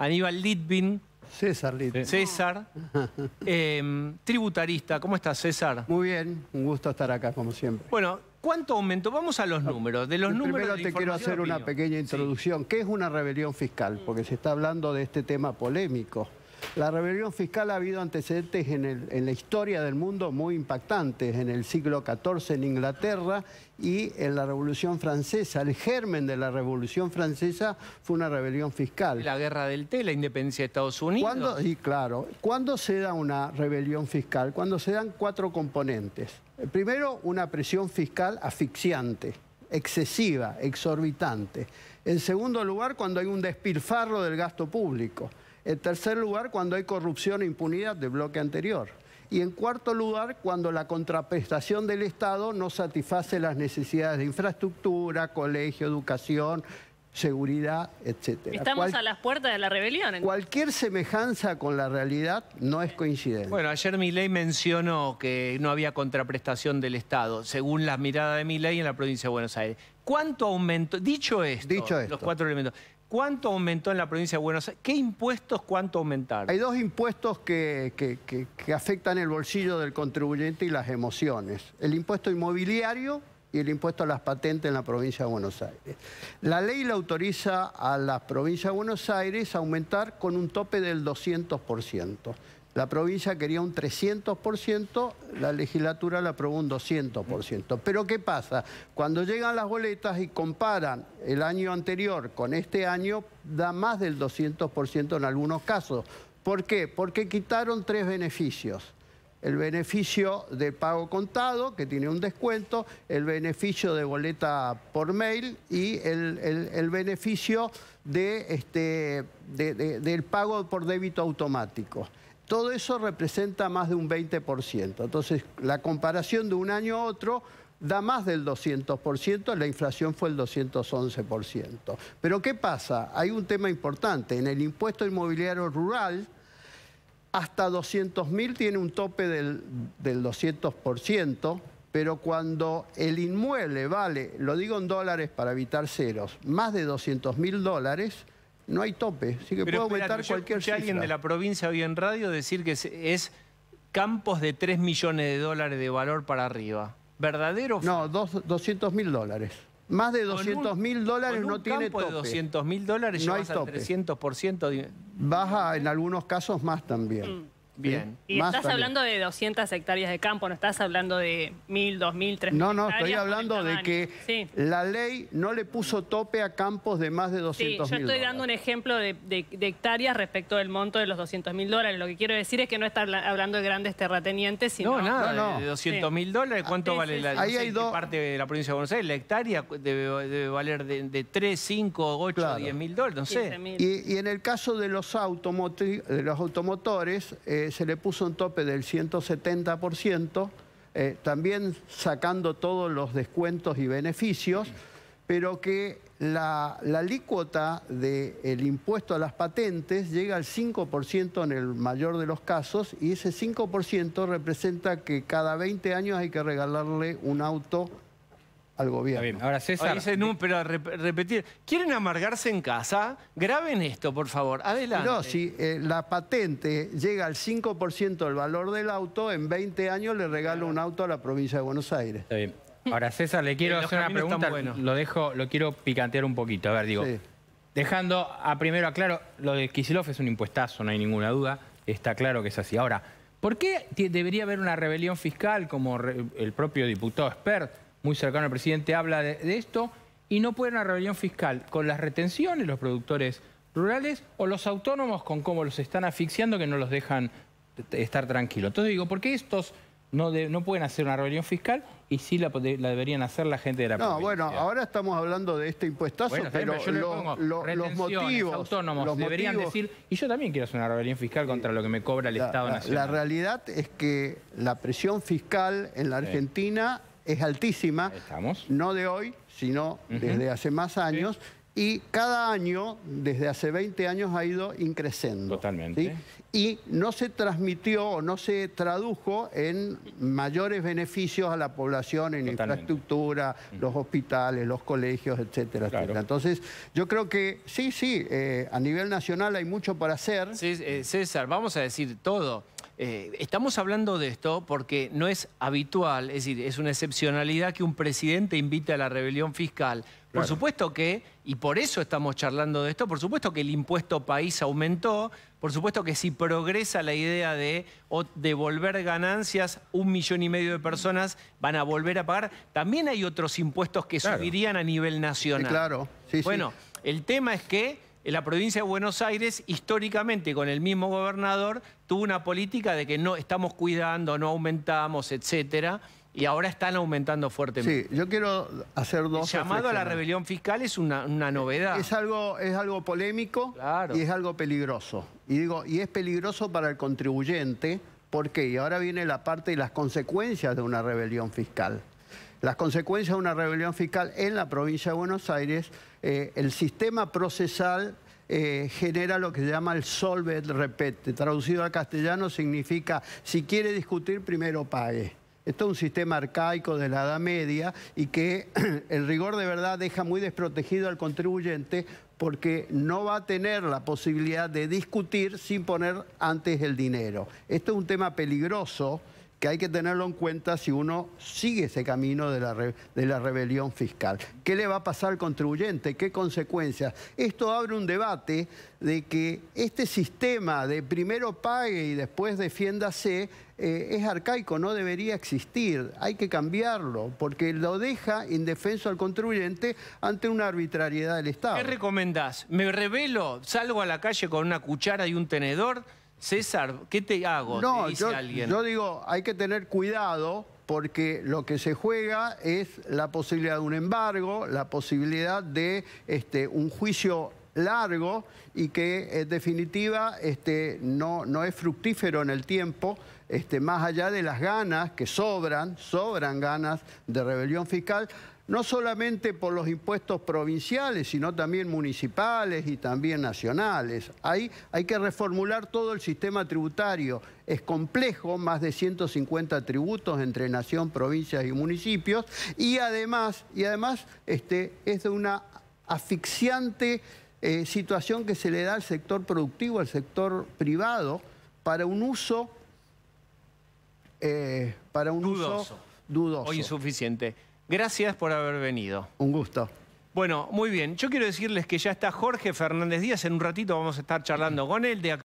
Aníbal Litvin. César Litvin. César, em, tributarista. ¿Cómo estás, César? Muy bien, un gusto estar acá, como siempre. Bueno, ¿cuánto aumento? Vamos a los números. De los números primero te quiero hacer una pequeña introducción. ¿Qué es una rebelión fiscal? Porque se está hablando de este tema polémico. La rebelión fiscal ha habido antecedentes en, la historia del mundo muy impactantes, en el siglo XIV en Inglaterra y en la Revolución Francesa. El germen de la Revolución Francesa fue una rebelión fiscal. La guerra del té, la independencia de Estados Unidos. y claro, ¿cuándo se da una rebelión fiscal? Cuando se dan cuatro componentes. Primero, una presión fiscal asfixiante excesiva, exorbitante. En segundo lugar, cuando hay un despilfarro del gasto público. En tercer lugar, cuando hay corrupción e impunidad del bloque anterior. Y en cuarto lugar, cuando la contraprestación del Estado no satisface las necesidades de infraestructura, colegio, educación, seguridad, etc. Estamos a las puertas de la rebelión. Cualquier semejanza con la realidad no es coincidente. Bueno, ayer ley mencionó que no había contraprestación del Estado, según la mirada de ley en la provincia de Buenos Aires. ¿Cuánto aumentó? Dicho esto, los cuatro elementos. ¿Cuánto aumentó en la provincia de Buenos Aires? ¿Qué impuestos cuánto aumentaron? Hay dos impuestos que, que afectan el bolsillo del contribuyente y las emociones. El impuesto inmobiliario y el impuesto a las patentes en la provincia de Buenos Aires. La ley le autoriza a la provincia de Buenos Aires a aumentar con un tope del 200%. La provincia quería un 300%, la legislatura la aprobó un 200%. Pero ¿qué pasa? Cuando llegan las boletas y comparan el año anterior con este año, da más del 200% en algunos casos. ¿Por qué? Porque quitaron tres beneficios el beneficio de pago contado, que tiene un descuento, el beneficio de boleta por mail y el, beneficio de, este, del pago por débito automático. Todo eso representa más de un 20%. Entonces, la comparación de un año a otro da más del 200%, la inflación fue el 211%. Pero ¿qué pasa? Hay un tema importante. En el impuesto inmobiliario rural hasta 200.000 tiene un tope del, 200%, pero cuando el inmueble vale, lo digo en dólares para evitar ceros, más de mil dólares, no hay tope, así que pero aumentar cualquier cifra. alguien de la provincia hoy en radio decir que es, campos de 3 millones de dólares de valor para arriba. ¿Verdadero? No, 200 mil dólares. Más de 200 mil dólares no tiene tope. de 200 mil dólares no hay tope. al 300% Baja en algunos casos más también. Mm. Bien. Y estás hablando de 200 hectáreas de campo, no estás hablando de 1.000, 2.000, 3.000 No, no, estoy hablando de que la ley no le puso tope a campos de más de 200.000 Sí, yo estoy dando un ejemplo de, hectáreas respecto del monto de los 200.000 dólares. Lo que quiero decir es que no está hablando de grandes terratenientes, sino... de 200.000 dólares, ¿cuánto vale la, Ahí hay parte de la provincia de Buenos Aires? La hectárea debe, valer de, de, 3, 5, 8, 10.000 dólares, no sé. Y, en el caso de los, de los automotores... Eh, se le puso un tope del 170%, eh, también sacando todos los descuentos y beneficios, pero que la, la alícuota del impuesto a las patentes llega al 5% en el mayor de los casos y ese 5% representa que cada 20 años hay que regalarle un auto al gobierno. Ahora César... Ah, dice, no, pero repetir, ¿quieren amargarse en casa? Graben esto, por favor, adelante. No, si eh, la patente llega al 5% del valor del auto, en 20 años le regalo un auto a la provincia de Buenos Aires. Está bien. Ahora César, le quiero eh, hacer una pregunta, lo dejo, lo quiero picantear un poquito, a ver, digo... Dejando a primero aclaro, lo de Kisilov es un impuestazo, no hay ninguna duda, está claro que es así. Ahora, ¿Por qué debería haber una rebelión fiscal como el propio diputado Spert muy cercano al presidente, habla de, esto, y no puede una rebelión fiscal con las retenciones, los productores rurales, o los autónomos con cómo los están asfixiando que no los dejan estar tranquilos. Entonces digo, ¿por qué estos no, no pueden hacer una rebelión fiscal y sí la, deberían hacer la gente de la No, bueno, ahora estamos hablando de este impuestazo, pero, los motivos... deberían decir, y yo también quiero hacer una rebelión fiscal contra lo que me cobra el Estado Nacional. La, realidad es que la presión fiscal en la Argentina es altísima. Estamos. No de hoy, sino desde hace más años. Y cada año, desde hace 20 años, ha ido increciendo. Totalmente. Y no se transmitió o no se tradujo en mayores beneficios a la población, en infraestructura, los hospitales, los colegios, etcétera, Entonces, yo creo que sí, sí, eh, a nivel nacional hay mucho para hacer. Sí, eh, César, vamos a decir todo. Eh, estamos hablando de esto porque no es habitual, es decir, es una excepcionalidad que un presidente invite a la rebelión fiscal. Por supuesto que, y por eso estamos charlando de esto, por supuesto que el impuesto país aumentó, por supuesto que si progresa la idea de devolver ganancias, un millón y medio de personas van a volver a pagar. También hay otros impuestos que subirían a nivel nacional. claro, Bueno, el tema es que en la provincia de Buenos Aires, históricamente con el mismo gobernador, tuvo una política de que no estamos cuidando, no aumentamos, etcétera, y ahora están aumentando fuertemente. Sí, yo quiero hacer dos. El llamado a la rebelión fiscal es una, eh, novedad. Es algo, es algo polémico y es algo peligroso. Y digo, y es peligroso para el contribuyente, ¿por qué? Y ahora viene la parte de las consecuencias de una rebelión fiscal. Las consecuencias de una rebelión fiscal en la provincia de Buenos Aires, eh, el sistema procesal eh, genera lo que se llama el Solved repete. Traducido al castellano significa, si quiere discutir, primero pague. Esto es un sistema arcaico de la Edad Media y que el rigor de verdad deja muy desprotegido al contribuyente porque no va a tener la posibilidad de discutir sin poner antes el dinero. Esto es un tema peligroso que hay que tenerlo en cuenta si uno sigue ese camino de la, de la rebelión fiscal. ¿Qué le va a pasar al contribuyente? ¿Qué consecuencias? Esto abre un debate de que este sistema de primero pague y después defiéndase eh, es arcaico, no debería existir, hay que cambiarlo, porque lo deja indefenso al contribuyente ante una arbitrariedad del Estado. ¿Qué recomendás? ¿Me revelo? ¿Salgo a la calle con una cuchara y un tenedor? César, ¿qué te hago? No, yo, digo, hay que tener cuidado porque lo que se juega es la posibilidad de un embargo, la posibilidad de este, un juicio largo y que en definitiva este, no, no es fructífero en el tiempo, este, más allá de las ganas que sobran, sobran ganas de rebelión fiscal, no solamente por los impuestos provinciales, sino también municipales y también nacionales. hay que reformular todo el sistema tributario. Es complejo, más de 150 tributos entre nación, provincias y municipios, y además, y además este, es de una asfixiante eh, situación que se le da al sector productivo, al sector privado, para un uso... Eh, para un dudoso. uso dudoso. O insuficiente. Gracias por haber venido. Un gusto. Bueno, muy bien. Yo quiero decirles que ya está Jorge Fernández Díaz. En un ratito vamos a estar charlando con él